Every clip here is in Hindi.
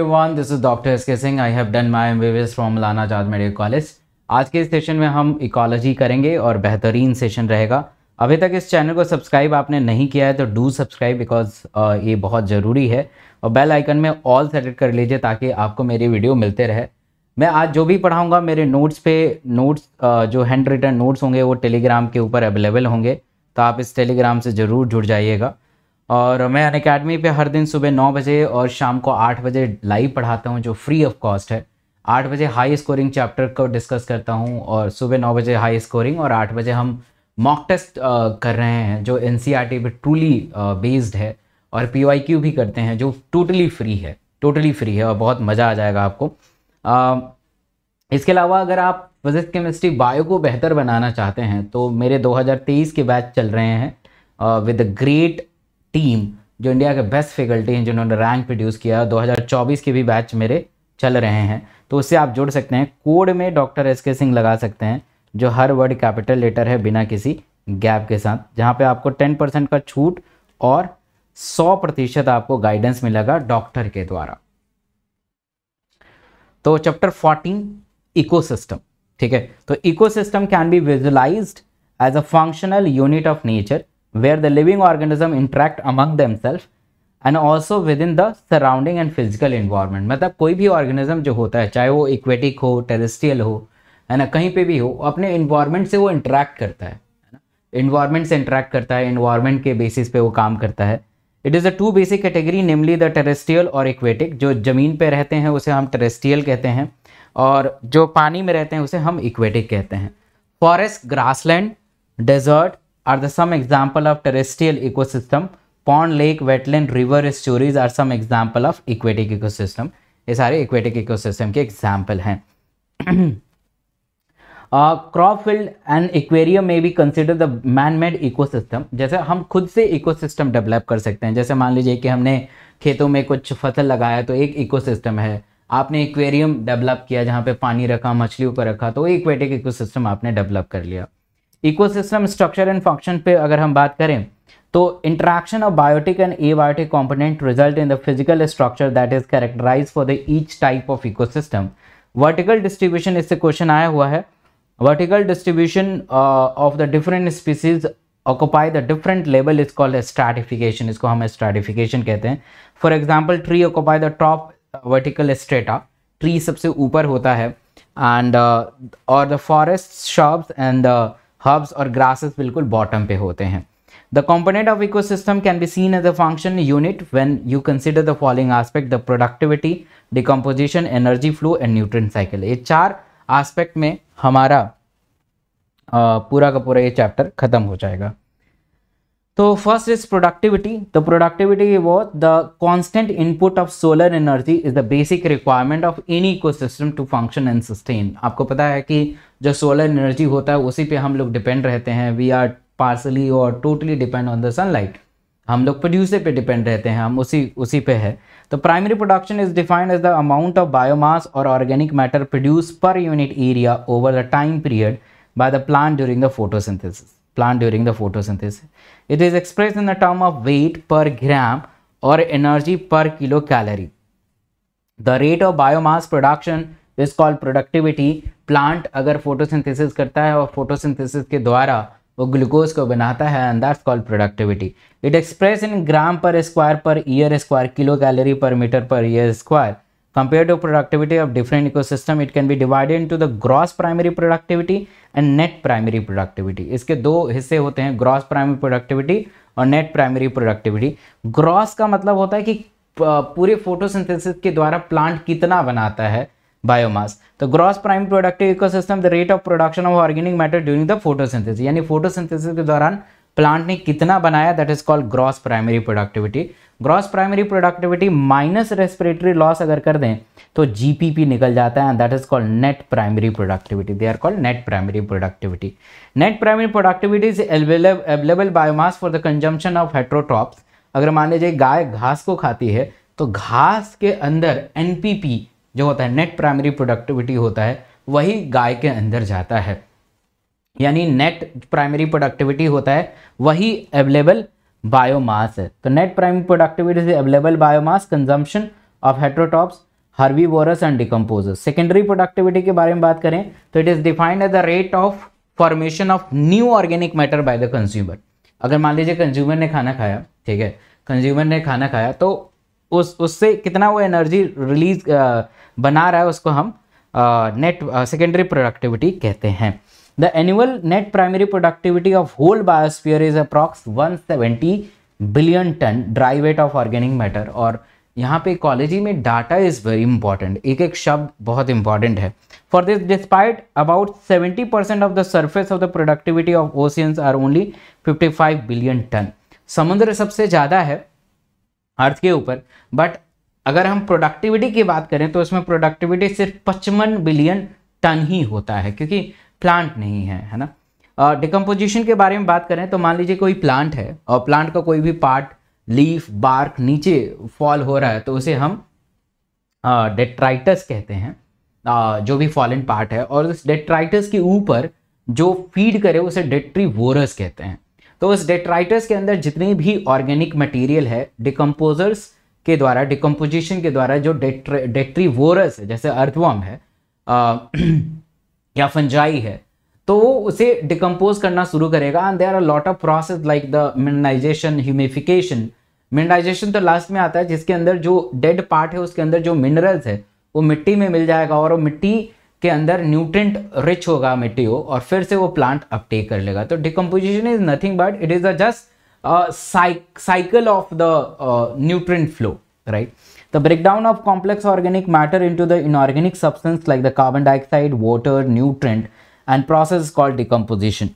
This is is S K Singh I have done my MBBS from Lana Jad Medical College. आज के सेशन में हम इकोलॉजी करेंगे और बेहतरीन सेशन रहेगा अभी तक इस चैनल को सब्सक्राइब आपने नहीं किया है तो डू सब्सक्राइब बिकॉज ये बहुत ज़रूरी है और बेल आइकन में ऑल सेलेक्ट कर लीजिए ताकि आपको मेरी वीडियो मिलते रहे मैं आज जो भी पढ़ाऊँगा मेरे नोट्स पे नोट्स uh, जो हैंड रिटर्न नोट्स होंगे वो टेलीग्राम के ऊपर अवेलेबल होंगे तो आप इस टेलीग्राम से ज़रूर जुड़ जाइएगा और मैं अन अकेडमी पर हर दिन सुबह नौ बजे और शाम को आठ बजे लाइव पढ़ाता हूँ जो फ्री ऑफ कॉस्ट है आठ बजे हाई स्कोरिंग चैप्टर को डिस्कस करता हूँ और सुबह नौ बजे हाई स्कोरिंग और आठ बजे हम मॉक टेस्ट कर रहे हैं जो एन सी आर टी पर ट्रूली बेस्ड है और पी वाई क्यू भी करते हैं जो टोटली फ्री है टोटली फ्री है और बहुत मज़ा आ जाएगा आपको आ, इसके अलावा अगर आप फिजिक्स केमिस्ट्री बायो को बेहतर बनाना चाहते हैं तो मेरे 2023 के बैच चल रहे हैं विद ग्रेट टीम जो इंडिया के बेस्ट फैकल्टी हैं जिन्होंने रैंक प्रोड्यूस किया 2024 के भी बैच मेरे चल रहे हैं तो उससे आप जुड़ सकते हैं कोड में डॉक्टर एस के सिंह लगा सकते हैं जो हर वर्ड कैपिटल लेटर है बिना किसी गैप के साथ जहाँ पे आपको 10 परसेंट का छूट और 100 प्रतिशत आपको गाइडेंस मिलेगा डॉक्टर के द्वारा तो चैप्टर 14 इकोसिस्टम ठीक है तो ecosystem can be visualized as a functional unit of nature where the living organism interact among themselves and also within the surrounding and physical environment मतलब कोई भी ऑर्गेनिज्म जो होता है चाहे वो इक्वेटिक हो टेरेस्ट्रियल हो है ना कहीं पे भी हो अपने इन्वायरमेंट से वो इंट्रैक्ट करता है इन्वायरमेंट से इंट्रैक्ट करता है इन्वायरमेंट के बेसिस पे वो काम करता है it is the two basic category namely the terrestrial और इक्वेटिक जो ज़मीन पे रहते हैं उसे हम टेरेस्ट्रियल कहते हैं और जो पानी में रहते हैं उसे हम इक्वेटिक कहते हैं forest grassland desert are the some example of terrestrial ecosystem pond lake wetland river estuaries are some example of aquatic ecosystem ये सारे aquatic ecosystem के example हैं क्रॉप फील्ड एंड इक्वेरियम में भी consider the man made ecosystem जैसे हम खुद से इकोसिस्टम डेवलप कर सकते हैं जैसे मान लीजिए कि हमने खेतों में कुछ फसल लगाया तो एक इकोसिस्टम है आपने इक्वेरियम डेवलप किया जहाँ पे पानी रखा मछलियों को रखा तो इको इकोसिस्टम आपने डेवलप कर लिया इकोसिस्टम स्ट्रक्चर एंड फंक्शन पे अगर हम बात करें तो interaction of biotic and abiotic component result in the physical structure that is characterize for the each type of ecosystem vertical distribution इससे क्वेश्चन आया हुआ है vertical distribution of the different species occupy the different level is called stratification इसको हम स्ट्रेटिफिकेशन कहते हैं for example tree occupy the top vertical strata tree सबसे ऊपर होता है एंड uh, और the forest shrubs and the herbs और ग्रासेस बिल्कुल बॉटम पे होते हैं the component of ecosystem can be seen as a function unit when you consider the following aspect the productivity decomposition energy flow and nutrient cycle ये चार आस्पेक्ट में हमारा पूरा का पूरा ये चैप्टर खत्म हो जाएगा तो फर्स्ट इज प्रोडक्टिविटी तो प्रोडक्टिविटी वो the constant input of solar energy is the basic requirement of any eco to function and sustain आपको पता है कि जो सोलर एनर्जी होता है उसी पे हम लोग डिपेंड रहते हैं वी आर पार्सली और totally depend on the sunlight हम लोग प्रोड्यूसर पे डिपेंड रहते हैं हम उसी उसी पे है तो primary production is defined as the amount of biomass और organic matter produce per unit area over the time period by the plant during the photosynthesis plant during the photosynthesis. It is expressed in the term of weight per gram or energy per kilocalorie. The rate of biomass production is called productivity. Plant agar photosynthesis karta hai aur photosynthesis ke dwara वो ग्लूकोज को बनाता है and that's called productivity it express in gram per square per year square kilocalorie per meter per year square Compared to productivity of different ecosystem, it can be divided into the gross primary productivity and net primary productivity. iske do hisse hote hain gross primary productivity aur net primary productivity. Gross ka matlab hota hai ki पूरे फोटोसिंथेसिस के द्वारा प्लांट कितना बनाता है बायोमास तो gross prime productive ecosystem the rate of production of organic matter during the photosynthesis यानी फोटोसिंथेसिस के दौरान प्लांट ने कितना बनाया that is called gross primary productivity gross primary productivity minus respiratory loss अगर कर दें तो जीपीपी निकल जाता है that is called net primary productivity they are called net primary productivity net primary productivity is available biomass for the consumption of heterotrophs अगर मान लीजिए गाय घास को खाती है तो घास के अंदर एनपीपी जो होता है नेट प्राइमरी प्रोडक्टिविटी होता है वही गाय के अंदर जाता है यानी नेट प्राइमरी प्रोडक्टिविटी होता है वही अवेलेबल बायोमास है तो net prime productivity is available biomass consumption of heterotrophs herbivores and decompose secondary productivity के बारे में बात करें तो it is defined as the rate of formation of new organic matter by the consumer अगर मान लीजिए कंज्यूमर ने खाना खाया ठीक है कंज्यूमर ने खाना खाया तो उस उससे कितना वो एनर्जी रिलीज बना रहा है उसको हम नेट सेकेंडरी प्रोडक्टिविटी कहते हैं The annual net primary productivity of whole biosphere is approx 170 billion ton dry weight of organic matter और यहाँ पे इकोलॉजी में डाटा इज़ वेरी इंपॉर्टेंट एक एक शब्द बहुत इंपॉर्टेंट है for this despite about 70 percent of the surface of the productivity of oceans are only 55 billion tonne समुद्र सबसे ज़्यादा है अर्थ के ऊपर बट अगर हम प्रोडक्टिविटी की बात करें तो उसमें प्रोडक्टिविटी सिर्फ पचपन बिलियन टन ही होता है क्योंकि प्लांट नहीं है है ना डिकम्पोजिशन uh, के बारे में बात करें तो मान लीजिए कोई प्लांट है और प्लांट का कोई भी पार्ट लीफ बार्क नीचे फॉल हो रहा है तो उसे हम डेट्राइटस uh, कहते हैं आ, uh, जो भी फॉलन पार्ट है और उस डेट्राइटस के ऊपर जो फीड करे उसे डेट्रीवोरस कहते हैं तो उस डेट्राइटस के अंदर जितनी भी ऑर्गेनिक मटेरियल है डिकम्पोजर्स के द्वारा डिकम्पोजिशन के द्वारा जो डेट्रीवोरस है जैसे अर्थवॉम है या फंजाई है तो वो उसे डिकम्पोज करना शुरू करेगा and there are lot of process like the mineralization humification mineralization तो लास्ट में आता है जिसके अंदर जो डेड पार्ट है उसके अंदर जो मिनरल्स है वो मिट्टी में मिल जाएगा और वो मिट्टी के अंदर न्यूट्रेंट रिच होगा मिट्टी हो और फिर से वो प्लांट अपटेक कर लेगा तो decomposition is nothing but it is a just cycle of the nutrient flow right The breakdown of complex organic matter into the inorganic substance like the carbon dioxide, water, nutrient and process is called decomposition.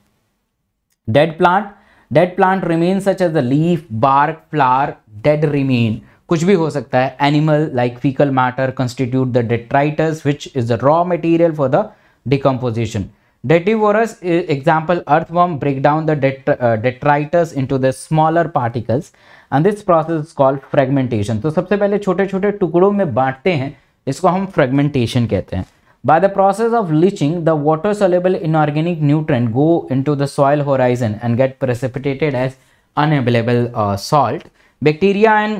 Dead plant, dead plant remains such as the leaf, bark, flower, dead remain. कुछ भी हो सकता है Animal like fecal matter constitute the detritus, which is the raw material for the decomposition. Detritivores example earthworm break down the detritus into the smaller particles and this process is called fragmentation तो सबसे पहले छोटे छोटे टुकड़ों में बांटते हैं इसको हम फ्रेगमेंटेशन कहते हैं by the process of leaching the water soluble organic nutrient go into the soil horizon and get precipitated as unavailable salt bacteria and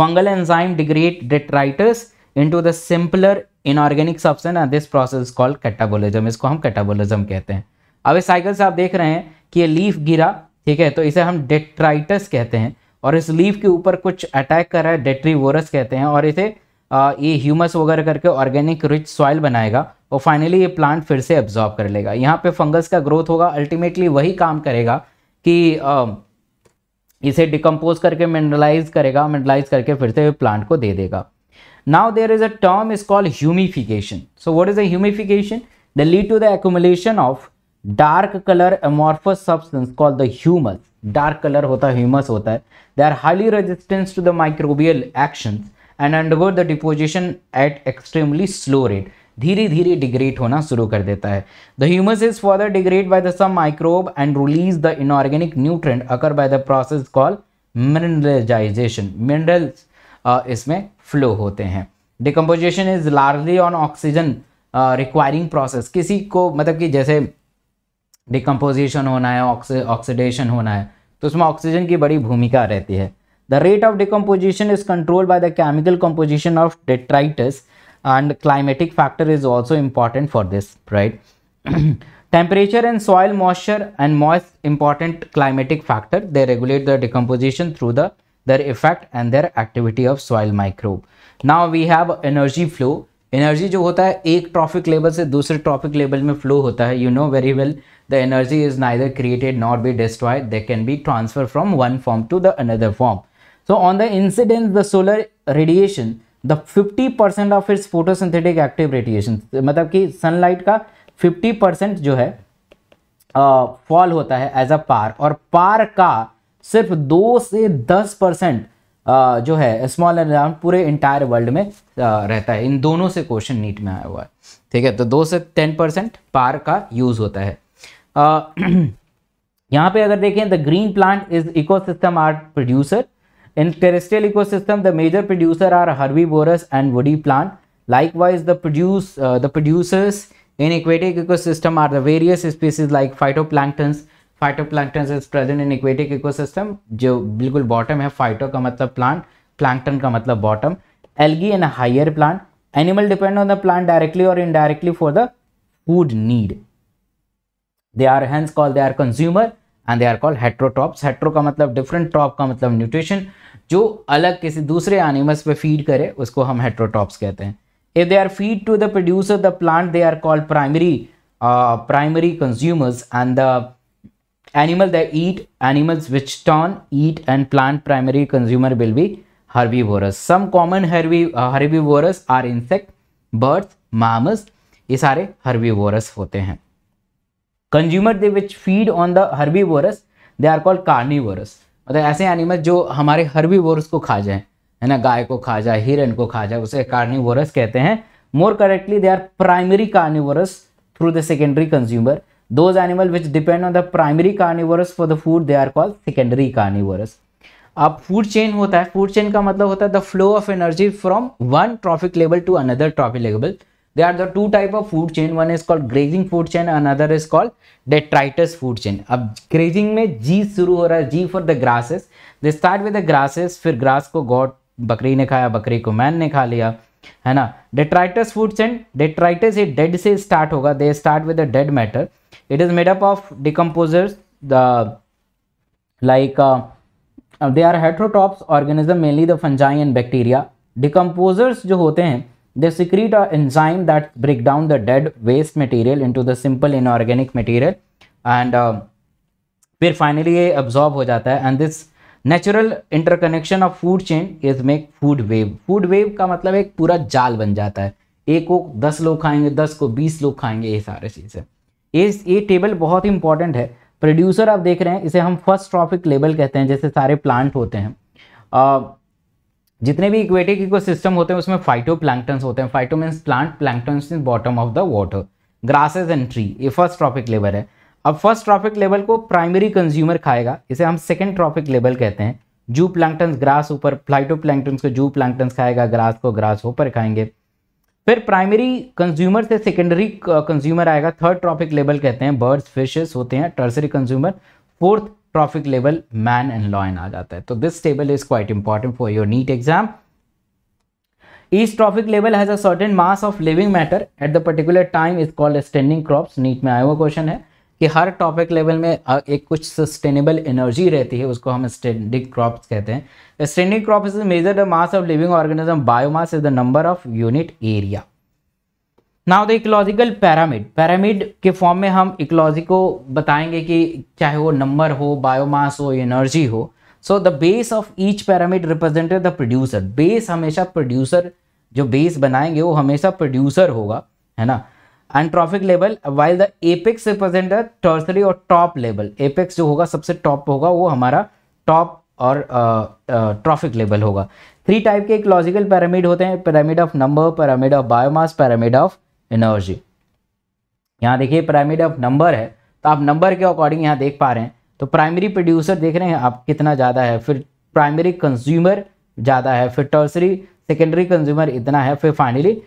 fungal enzyme degrade detritus into the simpler inorganic substance this process called catabolism इसको हम कैटाबोलिज्म कहते हैं अब इस साइकिल से आप देख रहे हैं कि ये लीफ गिरा ठीक है तो इसे हम डेट्राइटस कहते हैं और इस लीफ के ऊपर कुछ अटैक कर रहा है डेट्रीवोरस कहते हैं और इसे आ, ये ह्यूमस वगैरह करके ऑर्गेनिक रिच सॉइल बनाएगा और फाइनली ये प्लांट फिर से एब्जॉर्ब कर लेगा यहाँ पे फंगस का ग्रोथ होगा अल्टीमेटली वही काम करेगा कि आ, इसे डिकम्पोज करके मिनरलाइज करेगा मिनरलाइज करके फिर से प्लांट को दे देगा Now there is a term is called humification. So what is a humification? They lead to the accumulation of dark color amorphous substance called the humus. Dark color hota humus hota hai. They are highly resistant to the microbial actions and undergo the deposition at extremely slow rate. धीरे धीरे डिग्रेड होना शुरू कर देता The humus is further degrade by the some microbe and release the inorganic nutrient occur by the process called mineralization. Minerals. इसमें फ्लो होते हैं decomposition is largely on oxygen requiring process किसी को मतलब कि जैसे डिकम्पोजिशन होना है ऑक्सीडेशन होना है तो उसमें ऑक्सीजन की बड़ी भूमिका रहती है the rate of decomposition is control by the chemical composition of detritus and climatic factor is also important for this right temperature and soil moisture and moist important climatic factor they regulate the decomposition through the their effect and their activity of soil microbe. Now we have energy flow. Energy जो होता है एक ट्रॉफिक लेवल से दूसरे ट्रॉफिक लेवल में फ्लो होता है you know very well the energy is neither created not be destroyed they can be transfer from one form to the another form so on the incident the solar radiation the 50 percent of its photosynthetic active radiation मतलब कि सनलाइट का 50 परसेंट जो है फॉल uh, होता है एज अ पार और पार का सिर्फ दो से दस परसेंट जो है स्मॉल एंड लार्ज पूरे इंटायर वर्ल्ड में रहता है इन दोनों से क्वेश्चन नीट में आया हुआ है ठीक है तो दो से टेन परसेंट पार का यूज़ होता है यहाँ पे अगर देखें the green plant is ecosystem are producer in terrestrial ecosystem the major producer are bores and woody plant likewise the the uh, the producers in aquatic are the various species like phyto phytoplanktons phytoplankton is present in aquatic ecosystem जो बिल्कुल बॉटम है फाइटो का मतलब प्लांट प्लांकटन का मतलब bottom algae in higher plant animal depend on the plant directly और indirectly for the food need they are hence call they are consumer and they are call heterotrophs hetero का मतलब डिफरेंट ट्रॉप का मतलब न्यूट्रिशन जो अलग किसी दूसरे एनिमल्स पे फीड करे उसको हम हेट्रोटॉप्स कहते हैं if they are feed to the producer the plant they are called primary primary consumers and the animal that eat animals which turn eat and plant primary consumer will be herbivores some common herbi, uh, herbivores are insect birds mammals ये सारे herbivores होते हैं consumer they which feed on the herbivores they are called carnivores मतलब ऐसे एनिमल जो हमारे हर्बीवोरस को खा जाए है ना गाय को खा जाए हिरन को खा जाए उसे कार्निवोरस कहते हैं more correctly they are primary carnivores through the secondary consumer those animal which depend on the primary carnivores for the food they are called secondary carnivores अब फूड चेन होता है फूड चेन का मतलब होता है the flow of energy from one trophic level to another trophic level they are the two type of food chain one is called grazing food chain another is called detritus food chain अब ग्रेजिंग में जी शुरू हो रहा है G for the grasses they start with the grasses फिर ग्रास को गॉड बकरी ने खाया बकरी को मैन ने खा लिया है ना डेट्राइटस फूड चेन डेट्राइटस ये डेड से स्टार्ट होगा they start with the dead matter it is made up of decomposers the like they are heterotrophs organism mainly the fungi and bacteria decomposers जो होते हैं they secrete a enzyme that break down the dead waste material into the simple inorganic material and फिर फाइनली ये absorb हो जाता है and this natural interconnection of food chain is make food web food web का मतलब एक पूरा जाल बन जाता है एक को दस लोग खाएंगे दस को बीस लोग खाएंगे ये सारे चीज़ें ये ये टेबल बहुत इंपॉर्टेंट है प्रोड्यूसर आप देख रहे हैं इसे हम फर्स्ट ट्रॉफिक लेवल कहते हैं जैसे सारे प्लांट होते हैं आ, जितने भी इक्वेटिक इको सिस्टम होते हैं उसमें फाइटो प्लैंक्टन्स होते हैं phyto means plant planktons in bottom of the water grasses and tree ये फर्स्ट ट्रॉपिक लेवल है अब फर्स्ट ट्रॉपिक लेवल को प्राइमरी कंज्यूमर खाएगा इसे हम सेकेंड ट्रॉपिक लेवल कहते हैं जू प्लैंकटन ग्रास ऊपर फ्लाइटो को जू प्लैंकटन खाएगा ग्रास को ग्रास ऊपर खाएंगे फिर प्राइमरी कंज्यूमर से सेकेंडरी कंज्यूमर uh, आएगा थर्ड ट्रॉपिक लेवल कहते हैं बर्ड्स फिशेस होते हैं tertiary consumer fourth trophic level man and lion आ जाता है तो this table is quite important for your NEET exam each trophic level has a certain mass of living matter at the particular time is called standing crops NEET में आया हुआ क्वेश्चन है कि हर टॉपिक लेवल में एक कुछ सस्टेनेबल एनर्जी रहती है उसको हम स्टैंडिंग क्रॉप्स कहते हैं standing crop is measure the mass of living organism biomass is the number of unit area now the ecological pyramid pyramid के फॉर्म में हम इकोलॉजी को बताएंगे कि चाहे वो नंबर हो बायोमास हो एनर्जी हो so the base of each pyramid represented the producer base हमेशा प्रोड्यूसर जो बेस बनाएंगे वो हमेशा प्रोड्यूसर होगा है ना and trophic level while the apex represent the tertiary और टॉप लेवल एपेक्स जो होगा सबसे टॉप होगा वो हमारा टॉप और ट्रॉफिक uh, लेवल uh, होगा थ्री टाइप के एक लॉजिकल पैरामिड होते हैं pyramid of number pyramid of biomass pyramid of energy यहाँ देखिए पैरामिड ऑफ नंबर है तो आप नंबर के अकॉर्डिंग यहाँ देख पा रहे हैं तो प्राइमरी प्रोड्यूसर देख रहे हैं आप कितना ज़्यादा है फिर प्राइमरी कंज्यूमर ज़्यादा है फिर टर्सरी सेकेंडरी कंज्यूमर इतना है फिर फाइनली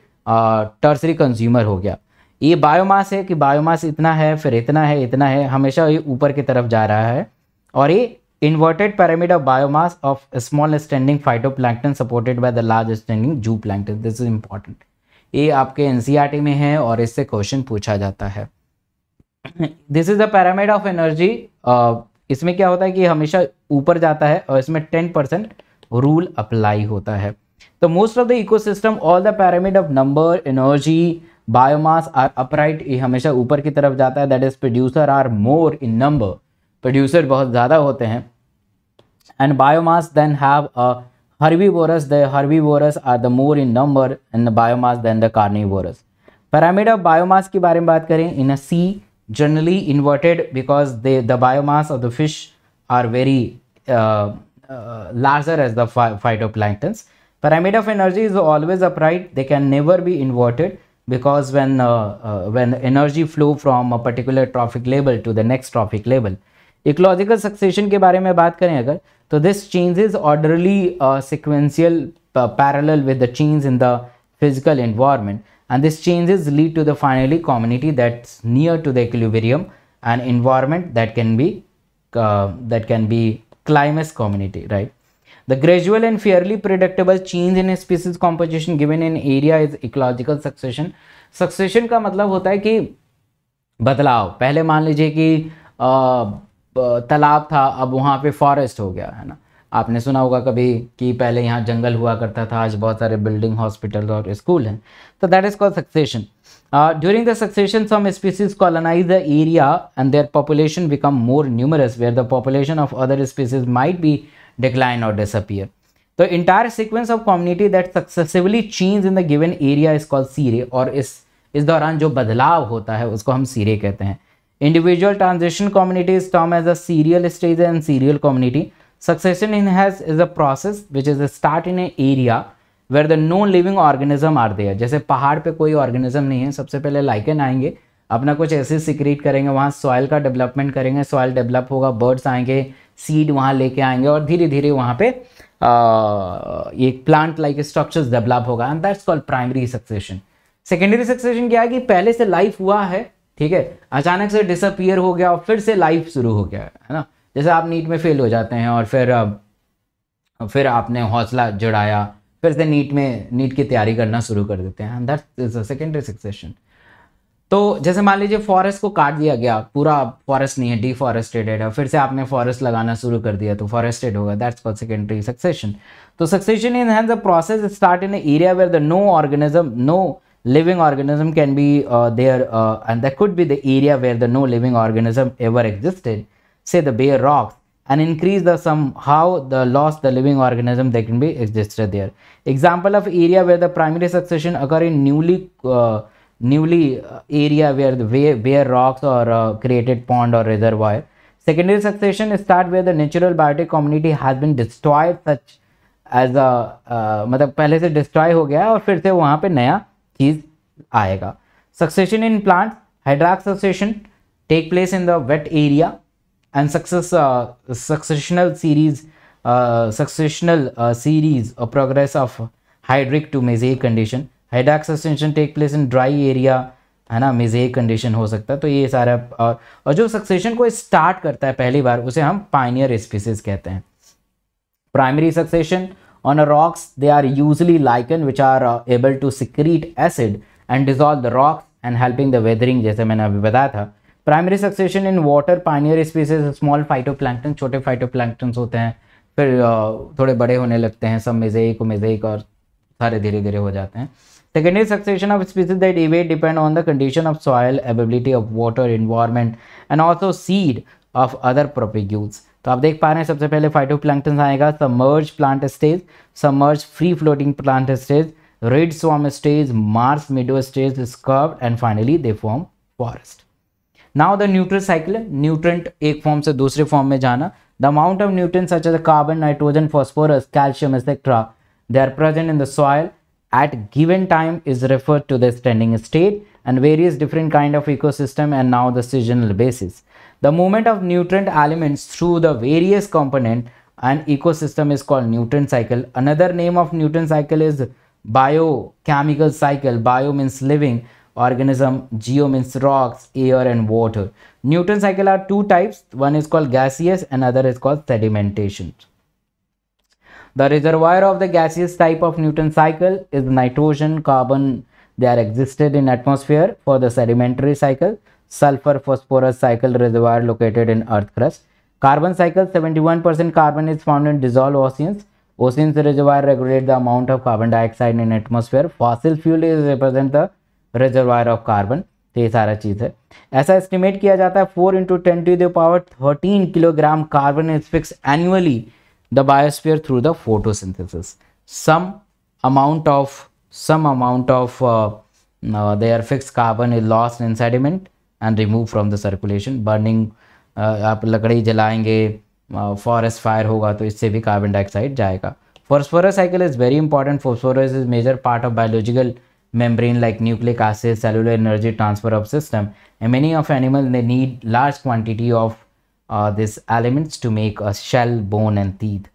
टर्सरी कंज्यूमर हो गया ये बायोमास है कि बायोमास इतना है फिर इतना है इतना है हमेशा ये ऊपर की तरफ जा रहा है और ये inverted pyramid biomass biomass of small standing supported by the large standing zooplankton this is important ये आपके एन e में है और इससे क्वेश्चन पूछा जाता है this is the pyramid of energy इसमें क्या होता है कि हमेशा ऊपर जाता है और इसमें टेन परसेंट रूल अप्लाई होता है तो most of the ecosystem all the pyramid of number energy biomass are upright ये हमेशा ऊपर की तरफ जाता है that is producer are more in number producer बहुत ज्यादा होते हैं and biomass then have a herbivores the herbivores are the more in number and the biomass then the carnivores pyramid of biomass के बारे में बात करें in a sea generally inverted because they the biomass of the fish are very larger as the phyto pyramid of energy is always upright they can never be inverted because when uh, uh, when energy flow from a particular trophic level to the next trophic level ecological succession के बारे में बात करें अगर तो this change is sequential, sequential parallel with the change in physical environment and these changes lead to the finally community that's near to the equilibrium and environment that can be uh, that can be climax community right The gradual and fairly predictable change in species composition given in area is ecological succession. Succession का मतलब होता है कि बदलाव पहले मान लीजिए कि तालाब था अब वहाँ पे फॉरेस्ट हो गया है ना आपने सुना होगा कभी कि पहले यहाँ जंगल हुआ करता था आज बहुत सारे बिल्डिंग हॉस्पिटल और स्कूल हैं तो that is called succession during the succession some species colonize the area and their population become more numerous where the population of other species might be decline or disappear. The entire sequence of community that successively change in the given area is called sere और इस इस दौरान जो बदलाव होता है उसको हम सीरे कहते हैं individual transition community is term as a serial stage and serial community succession in has is a process which is start in a area where the no living organism are there जैसे पहाड़ पे कोई ऑर्गेनिज्म नहीं है सबसे पहले लाइकन आएंगे अपना कुछ ऐसे सिक्रीट करेंगे वहाँ सॉयल का डेवलपमेंट करेंगे सॉयल डेवलप होगा बर्ड्स आएंगे सीड वहाँ लेके आएंगे और धीरे धीरे वहाँ पे एक प्लांट लाइक स्ट्रक्चर्स डेवलप होगा and that's called primary succession secondary succession क्या है कि पहले से लाइफ हुआ है ठीक है अचानक से डिसअपियर हो गया और फिर से लाइफ शुरू हो गया है ना जैसे आप नीट में फेल हो जाते हैं और फिर फिर आपने हौसला जुड़ाया फिर से नीट में नीट की तैयारी करना शुरू कर देते हैं दैट इज सेकेंडरी सक्सेशन तो जैसे मान लीजिए फॉरेस्ट को काट दिया गया पूरा फॉरेस्ट नहीं है डिफॉरेस्टेटेड है फिर से आपने फॉरेस्ट लगाना शुरू कर दिया तो फॉरेस्टेड होगा दैट्स कॉल सेकेंडरी सक्सेशन तो succession in hand the process start in area where the no organism no living organism can be there and that could be the area where the no living organism ever existed say the bare rocks and increase the some how the loss the living organism they can be existed there example of area where the primary succession अगर in newly newly uh, area where the where, where rocks or uh, created pond or reservoir secondary succession is that where the natural biotic community has been destroyed such as a uh, palace destroy ho gaya aur fir se wahan pe naya cheez aayega succession in plants hydrox succession take place in the wet area and success uh, successional series successional series a progress of hydric to mesic condition hydric succession take place in dry area है ना मिजेक कंडीशन हो सकता है तो ये सारा और जो सक्सेशन को स्टार्ट करता है पहली बार उसे हम पाइनियर स्पीसीज कहते हैं primary succession on a rocks they are usually lichen which are able to secrete acid and dissolve the rocks and helping the weathering जैसे मैंने अभी बताया था primary succession in water pioneer species small phytoplankton छोटे फाइटो प्लैंक्टन होते हैं फिर uh, थोड़े बड़े होने लगते हैं सब मिजेक मिजेक और सारे धीरे धीरे हो जाते हैं Secondary succession of species that evolve depend on the condition of soil, availability of water, environment and also seed of other propagules. तो आप देख पा रहे हैं सबसे पहले phytoplankton आएगा, submerged plant stage, submerged free floating plant stage, red swarm stage, marsh meadow stage, scrub and finally they form forest. Now the nutrient cycle, nutrient एक form से दूसरे form में the amount of nutrients such as carbon, nitrogen, phosphorus, calcium etc. they are present in the soil at given time is referred to the standing state and various different kind of ecosystem and now the seasonal basis. The movement of nutrient elements through the various component and ecosystem is called nutrient cycle. Another name of nutrient cycle is biochemical cycle. Bio means living organism, geo means rocks, air and water. Nutrient cycle are two types. One is called gaseous and other is called sedimentation. The reservoir of the gaseous type of Newton cycle is nitrogen, carbon. They are existed in atmosphere for the sedimentary cycle, sulfur phosphorus cycle reservoir located in earth crust. Carbon cycle 71% carbon is found in dissolved oceans. Oceans reservoir regulate the amount of carbon dioxide in atmosphere. Fossil fuel is represent the reservoir of carbon. तो ये सारा चीज़ है ऐसा एस्टिमेट किया जाता है into 10 to the power 13 kilogram carbon is fix annually the biosphere through the photosynthesis. Some amount of some amount of uh, uh, their fixed carbon is lost in sediment and removed from the circulation. Burning uh, आप uh, forest fire forest fire होगा तो इससे भी कार्बन डाइऑक्साइड जाएगा phosphorus cycle is very important phosphorus is major part of biological membrane like nucleic acid cellular energy transfer of system and many of animals they need large quantity of uh, these elements to make a shell, bone and teeth.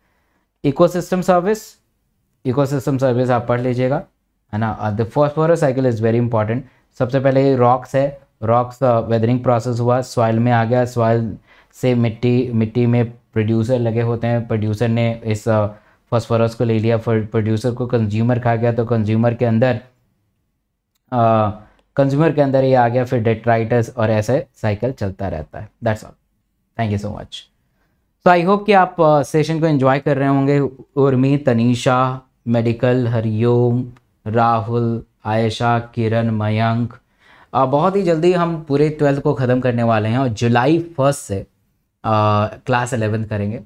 Ecosystem service, ecosystem service आप पढ़ लीजिएगा है ना the phosphorus cycle is very important सबसे पहले रॉक्स है रॉक्स वेदरिंग प्रोसेस हुआ सॉइल में आ गया सॉइल से मिट्टी मिट्टी में प्रोड्यूसर लगे होते हैं प्रोड्यूसर ने इस फॉस्फोरस uh, को ले लिया प्रोड्यूसर को कंज्यूमर खा गया तो कंज्यूमर के अंदर कंज्यूमर uh, के अंदर ये आ गया फिर डेट्राइटस और ऐसे साइकिल चलता रहता है that's all thank you so much तो आई होप कि आप सेशन uh, को एंजॉय कर रहे होंगे उर्मी तनीषा मेडिकल हरिओम राहुल आयशा किरण मयंक बहुत ही जल्दी हम पूरे ट्वेल्थ को ख़त्म करने वाले हैं और जुलाई फर्स्ट से आ, क्लास एलेवेंथ करेंगे आ,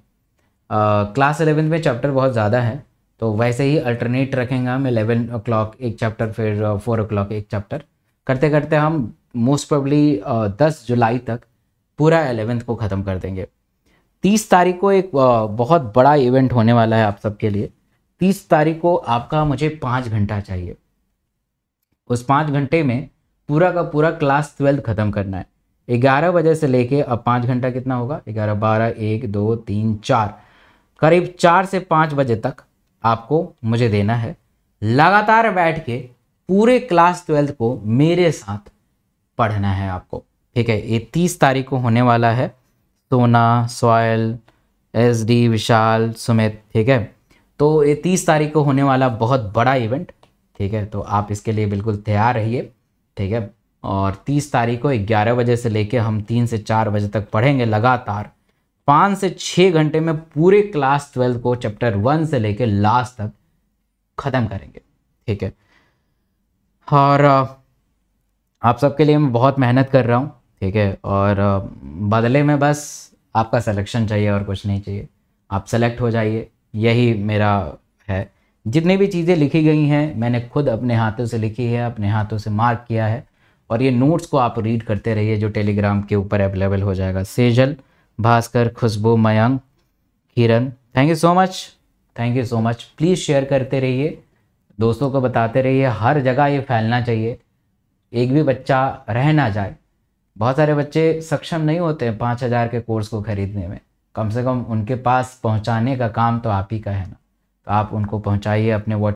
क्लास एलेवेंथ में चैप्टर बहुत ज़्यादा है तो वैसे ही अल्टरनेट रखेंगे हम एलेवन ओ क्लॉक एक चैप्टर फिर फोर ओ क्लॉक एक चैप्टर करते करते हम मोस्ट प्रॉब्ली uh, दस जुलाई तक पूरा एलेवेंथ को ख़त्म कर देंगे तीस तारीख को एक बहुत बड़ा इवेंट होने वाला है आप सबके लिए तीस तारीख को आपका मुझे पाँच घंटा चाहिए उस पाँच घंटे में पूरा का पूरा क्लास ट्वेल्थ ख़त्म करना है ग्यारह बजे से लेके अब पाँच घंटा कितना होगा ग्यारह बारह एक दो तीन चार करीब चार से पाँच बजे तक आपको मुझे देना है लगातार बैठ के पूरे क्लास ट्वेल्थ को मेरे साथ पढ़ना है आपको ठीक है ये तीस तारीख को होने वाला है सोना सॉयल एस डी विशाल सुमित ठीक है तो ये तीस तारीख को होने वाला बहुत बड़ा इवेंट ठीक है तो आप इसके लिए बिल्कुल तैयार रहिए ठीक है और तीस तारीख को ग्यारह बजे से लेकर हम तीन से चार बजे तक पढ़ेंगे लगातार पाँच से छः घंटे में पूरे क्लास ट्वेल्थ को चैप्टर वन से लेकर लास्ट तक ख़त्म करेंगे ठीक है और आप सबके लिए मैं बहुत मेहनत कर रहा हूँ ठीक है और बदले में बस आपका सिलेक्शन चाहिए और कुछ नहीं चाहिए आप सेलेक्ट हो जाइए यही मेरा है जितनी भी चीज़ें लिखी गई हैं मैंने खुद अपने हाथों से लिखी है अपने हाथों से मार्क किया है और ये नोट्स को आप रीड करते रहिए जो टेलीग्राम के ऊपर अवेलेबल हो जाएगा Sejal Bhaskar Khushbu Mayank Kiran thank you so much thank you so much please share करते रहिए दोस्तों को बताते रहिए हर जगह ये फैलना चाहिए एक भी बच्चा रह ना जाए बहुत सारे बच्चे सक्षम नहीं होते हैं पाँच हज़ार के कोर्स को ख़रीदने में कम से कम उनके पास पहुंचाने का काम तो आप ही का है ना तो आप उनको पहुंचाइए अपने